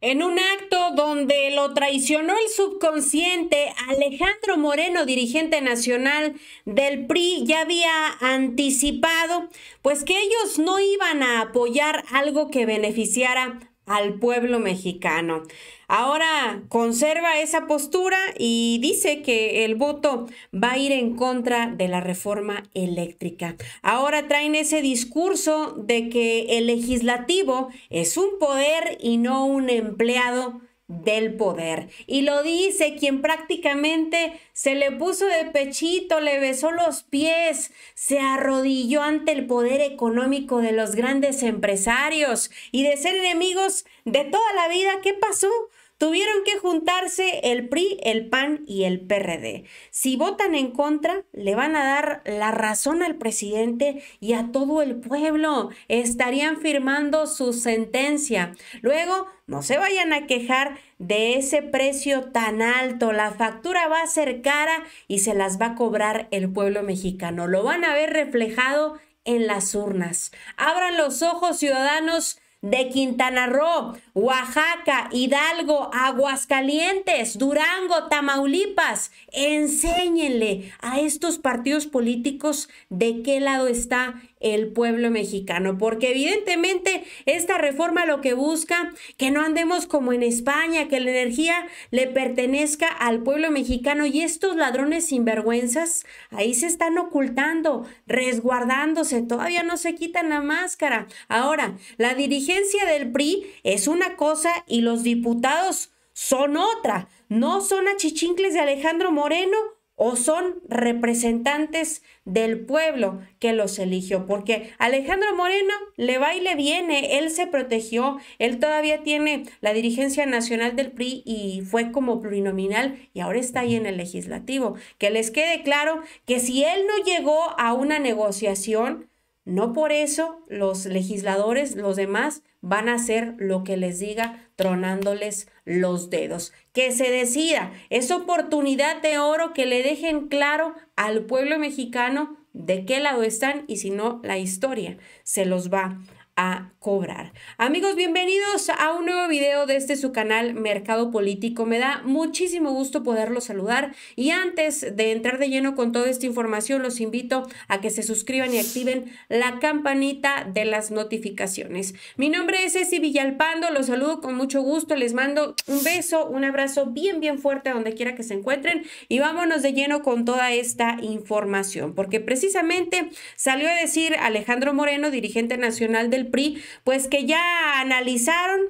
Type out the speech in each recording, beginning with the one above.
En un acto donde lo traicionó el subconsciente, Alejandro Moreno, dirigente nacional del PRI, ya había anticipado pues que ellos no iban a apoyar algo que beneficiara al pueblo mexicano. Ahora conserva esa postura y dice que el voto va a ir en contra de la reforma eléctrica. Ahora traen ese discurso de que el legislativo es un poder y no un empleado del poder. Y lo dice quien prácticamente se le puso de pechito, le besó los pies, se arrodilló ante el poder económico de los grandes empresarios y de ser enemigos de toda la vida. ¿Qué pasó? Tuvieron que juntarse el PRI, el PAN y el PRD. Si votan en contra, le van a dar la razón al presidente y a todo el pueblo. Estarían firmando su sentencia. Luego, no se vayan a quejar de ese precio tan alto. La factura va a ser cara y se las va a cobrar el pueblo mexicano. Lo van a ver reflejado en las urnas. Abran los ojos, ciudadanos de Quintana Roo, Oaxaca, Hidalgo, Aguascalientes, Durango, Tamaulipas. Enséñenle a estos partidos políticos de qué lado está el pueblo mexicano, porque evidentemente esta reforma lo que busca, que no andemos como en España, que la energía le pertenezca al pueblo mexicano y estos ladrones sinvergüenzas ahí se están ocultando, resguardándose, todavía no se quitan la máscara. Ahora, la dirigencia del PRI es una cosa y los diputados son otra, no son achichincles de Alejandro Moreno o son representantes del pueblo que los eligió, porque Alejandro Moreno le va y le viene, él se protegió, él todavía tiene la dirigencia nacional del PRI y fue como plurinominal y ahora está ahí en el legislativo. Que les quede claro que si él no llegó a una negociación, no por eso los legisladores, los demás, van a hacer lo que les diga tronándoles los dedos. Que se decida, es oportunidad de oro que le dejen claro al pueblo mexicano de qué lado están y si no, la historia se los va a cobrar. Amigos, bienvenidos a un nuevo video de este su canal Mercado Político. Me da muchísimo gusto poderlos saludar y antes de entrar de lleno con toda esta información, los invito a que se suscriban y activen la campanita de las notificaciones. Mi nombre es Ceci Villalpando, los saludo con mucho gusto, les mando un beso, un abrazo bien, bien fuerte a donde quiera que se encuentren y vámonos de lleno con toda esta información, porque precisamente salió a decir Alejandro Moreno, dirigente nacional del PRI, pues que ya analizaron,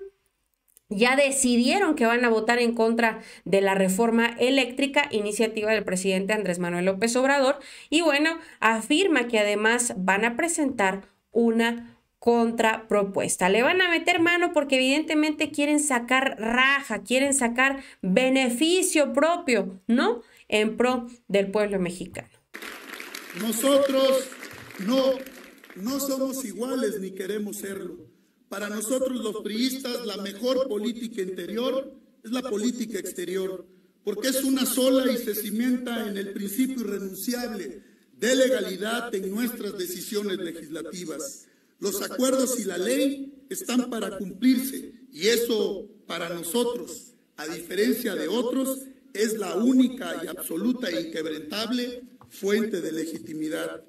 ya decidieron que van a votar en contra de la reforma eléctrica, iniciativa del presidente Andrés Manuel López Obrador, y bueno, afirma que además van a presentar una contrapropuesta. Le van a meter mano porque evidentemente quieren sacar raja, quieren sacar beneficio propio, ¿no? En pro del pueblo mexicano. Nosotros no no somos iguales ni queremos serlo. Para nosotros los priistas la mejor política interior es la política exterior, porque es una sola y se cimenta en el principio irrenunciable de legalidad en nuestras decisiones legislativas. Los acuerdos y la ley están para cumplirse y eso para nosotros, a diferencia de otros, es la única y absoluta e inquebrantable fuente de legitimidad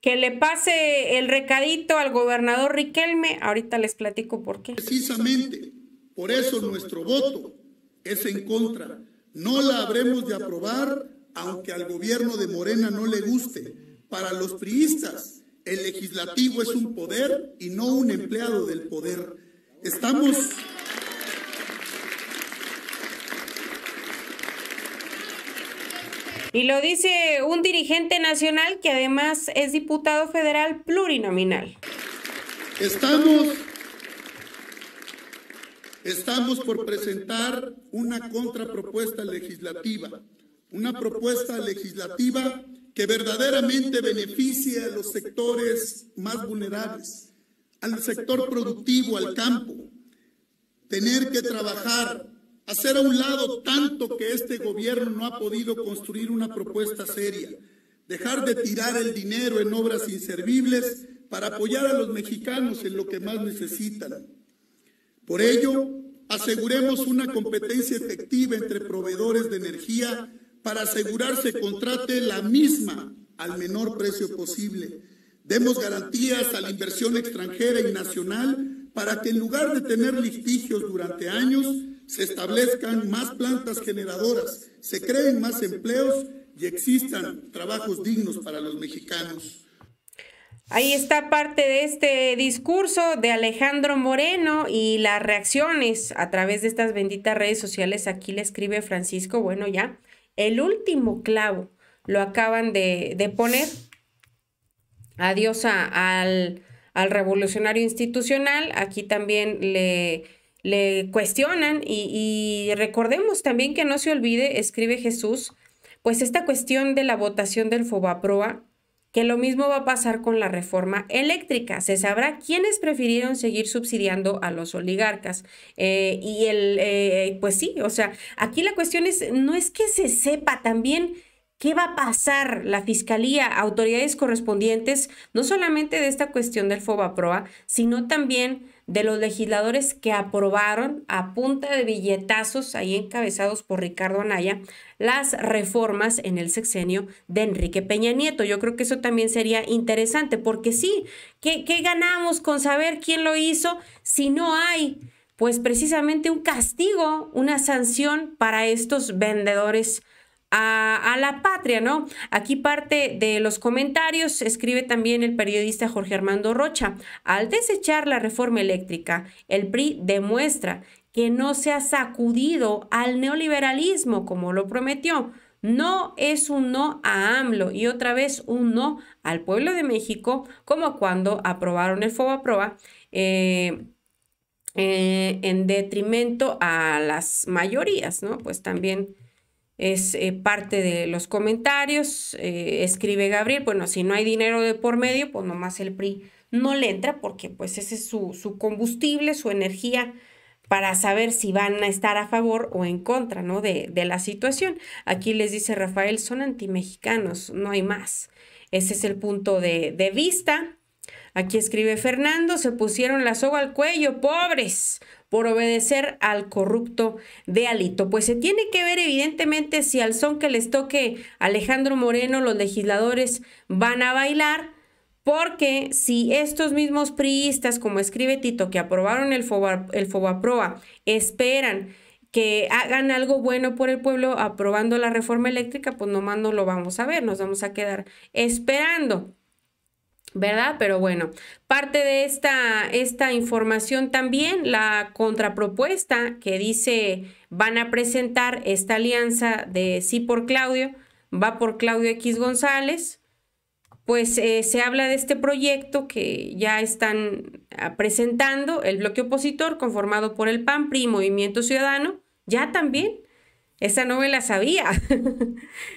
que le pase el recadito al gobernador Riquelme, ahorita les platico por qué. Precisamente, por eso nuestro voto es en contra. No la habremos de aprobar, aunque al gobierno de Morena no le guste. Para los priistas, el legislativo es un poder y no un empleado del poder. Estamos Y lo dice un dirigente nacional que además es diputado federal plurinominal. Estamos, estamos por presentar una contrapropuesta legislativa, una propuesta legislativa que verdaderamente beneficie a los sectores más vulnerables, al sector productivo, al campo. Tener que trabajar hacer a un lado tanto que este gobierno no ha podido construir una propuesta seria, dejar de tirar el dinero en obras inservibles para apoyar a los mexicanos en lo que más necesitan. Por ello, aseguremos una competencia efectiva entre proveedores de energía para asegurar se contrate la misma al menor precio posible. Demos garantías a la inversión extranjera y nacional para que en lugar de tener litigios durante años, se establezcan más plantas generadoras, se creen más empleos y existan trabajos dignos para los mexicanos. Ahí está parte de este discurso de Alejandro Moreno y las reacciones a través de estas benditas redes sociales. Aquí le escribe Francisco, bueno, ya, el último clavo lo acaban de, poner. Adiós a, al, al revolucionario institucional. Aquí también le le cuestionan y, recordemos también que no se olvide, escribe Jesús, pues esta cuestión de la votación del Fobaproa, que lo mismo va a pasar con la reforma eléctrica. Se sabrá quiénes prefirieron seguir subsidiando a los oligarcas. Eh, y el, eh, pues sí, o sea, aquí la cuestión es, no es que se sepa también ¿Qué va a pasar la Fiscalía, autoridades correspondientes, no solamente de esta cuestión del FOBAPROA, sino también de los legisladores que aprobaron a punta de billetazos, ahí encabezados por Ricardo Anaya, las reformas en el sexenio de Enrique Peña Nieto? Yo creo que eso también sería interesante, porque sí, ¿qué, qué ganamos con saber quién lo hizo si no hay? Pues precisamente un castigo, una sanción para estos vendedores a, la patria, ¿no? Aquí parte de los comentarios escribe también el periodista Jorge Armando Rocha. Al desechar la reforma eléctrica, el PRI demuestra que no se ha sacudido al neoliberalismo como lo prometió. No es un no a AMLO y otra vez un no al pueblo de México, como cuando aprobaron el FOBAPROA. Eh, eh, en detrimento a las mayorías, ¿no? Pues también es eh, parte de los comentarios, eh, escribe Gabriel, bueno, si no hay dinero de por medio, pues nomás el PRI no le entra porque pues ese es su, combustible, su energía para saber si van a estar a favor o en contra ¿no? de, la situación. Aquí les dice Rafael, son antimexicanos, no hay más. Ese es el punto de, de vista. Aquí escribe Fernando, se pusieron la soga al cuello, pobres, por obedecer al corrupto de Alito. Pues se tiene que ver evidentemente si al son que les toque Alejandro Moreno los legisladores van a bailar, porque si estos mismos priistas, como escribe Tito, que aprobaron el, el Fobaproa, esperan que hagan algo bueno por el pueblo aprobando la reforma eléctrica, pues nomás no lo vamos a ver, nos vamos a quedar esperando. ¿verdad? Pero bueno, parte de esta, esta información también, la contrapropuesta que dice van a presentar esta alianza de sí por Claudio, va por Claudio X González, pues eh, se habla de este proyecto que ya están ah, presentando el bloque opositor conformado por el PAN, PRI, Movimiento Ciudadano, ya también esa no me la sabía.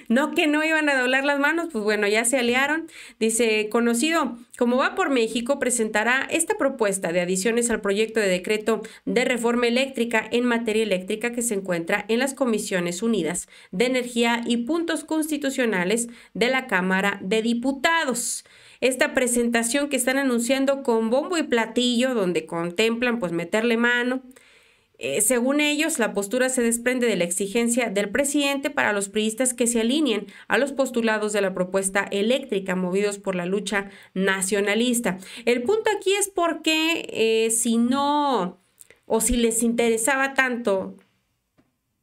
no que no iban a doblar las manos, pues bueno, ya se aliaron. Dice, conocido, como va por México, presentará esta propuesta de adiciones al proyecto de decreto de reforma eléctrica en materia eléctrica que se encuentra en las Comisiones Unidas de Energía y Puntos Constitucionales de la Cámara de Diputados esta presentación que están anunciando con bombo y platillo, donde contemplan pues meterle mano, eh, según ellos, la postura se desprende de la exigencia del presidente para los priistas que se alineen a los postulados de la propuesta eléctrica movidos por la lucha nacionalista. El punto aquí es porque qué, eh, si no o si les interesaba tanto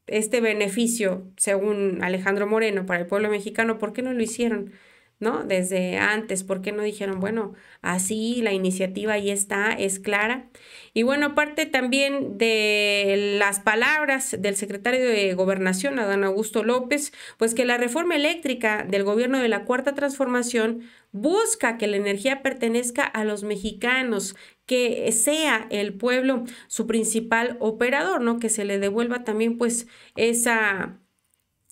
este beneficio, según Alejandro Moreno, para el pueblo mexicano, ¿por qué no lo hicieron? ¿no? Desde antes, ¿por qué no dijeron, bueno, así la iniciativa ahí está, es clara? Y bueno, aparte también de las palabras del secretario de Gobernación, Adán Augusto López, pues que la reforma eléctrica del gobierno de la Cuarta Transformación busca que la energía pertenezca a los mexicanos, que sea el pueblo su principal operador, ¿no? Que se le devuelva también pues esa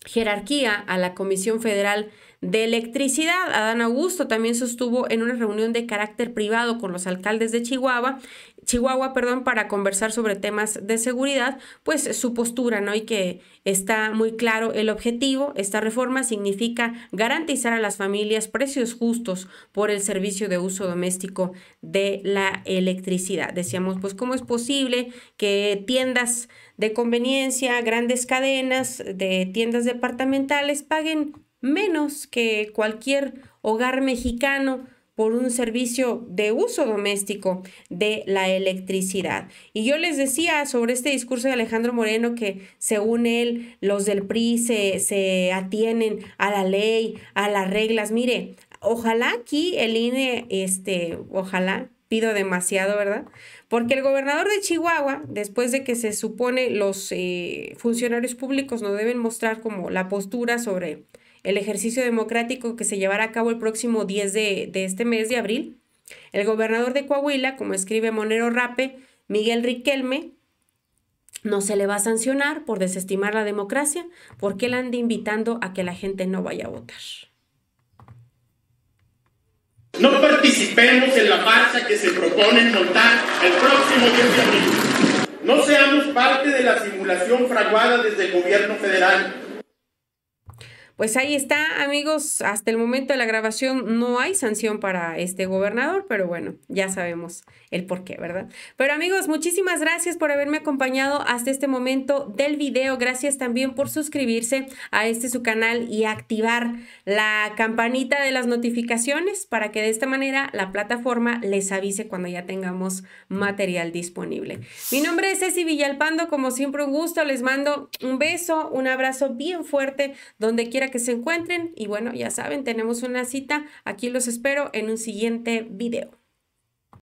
jerarquía a la Comisión Federal de Electricidad. Adán Augusto también sostuvo en una reunión de carácter privado con los alcaldes de Chihuahua, Chihuahua, perdón, para conversar sobre temas de seguridad, pues su postura, ¿no? Y que está muy claro el objetivo. Esta reforma significa garantizar a las familias precios justos por el servicio de uso doméstico de la electricidad. Decíamos, pues, ¿cómo es posible que tiendas de conveniencia, grandes cadenas de tiendas departamentales paguen menos que cualquier hogar mexicano por un servicio de uso doméstico de la electricidad. Y yo les decía sobre este discurso de Alejandro Moreno que según él los del PRI se, se atienen a la ley, a las reglas. Mire, ojalá aquí el INE, este, ojalá, pido demasiado, ¿verdad? Porque el gobernador de Chihuahua, después de que se supone los eh, funcionarios públicos no deben mostrar como la postura sobre el ejercicio democrático que se llevará a cabo el próximo 10 de, este mes de abril, el gobernador de Coahuila, como escribe Monero Rape, Miguel Riquelme, no se le va a sancionar por desestimar la democracia porque él anda invitando a que la gente no vaya a votar. No participemos en la marcha que se propone montar el próximo 10 de abril. No seamos parte de la simulación fraguada desde el gobierno federal pues ahí está, amigos. Hasta el momento de la grabación no hay sanción para este gobernador, pero bueno, ya sabemos el por qué, ¿verdad? Pero amigos, muchísimas gracias por haberme acompañado hasta este momento del video. Gracias también por suscribirse a este su canal y activar la campanita de las notificaciones para que de esta manera la plataforma les avise cuando ya tengamos material disponible. Mi nombre es Ceci Villalpando, como siempre un gusto, les mando un beso, un abrazo bien fuerte, donde quiera que se encuentren y bueno, ya saben, tenemos una cita. Aquí los espero en un siguiente video.